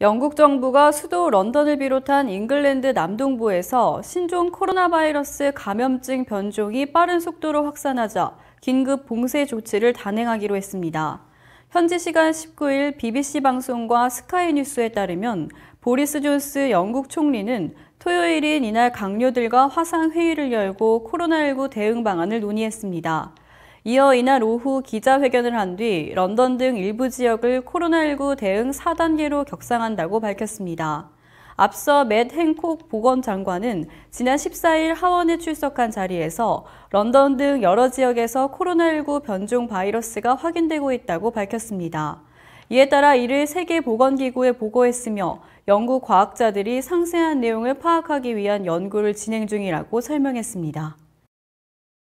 영국 정부가 수도 런던을 비롯한 잉글랜드 남동부에서 신종 코로나 바이러스 감염증 변종이 빠른 속도로 확산하자 긴급 봉쇄 조치를 단행하기로 했습니다. 현지 시간 19일 BBC 방송과 스카이 뉴스에 따르면 보리스 존스 영국 총리는 토요일인 이날 강료들과 화상 회의를 열고 코로나19 대응 방안을 논의했습니다. 이어 이날 오후 기자회견을 한 뒤 런던 등 일부 지역을 코로나19 대응 4단계로 격상한다고 밝혔습니다. 앞서 맷 행콕 보건장관은 지난 14일 하원에 출석한 자리에서 런던 등 여러 지역에서 코로나19 변종 바이러스가 확인되고 있다고 밝혔습니다. 이에 따라 이를 세계보건기구에 보고했으며 연구 과학자들이 상세한 내용을 파악하기 위한 연구를 진행 중이라고 설명했습니다.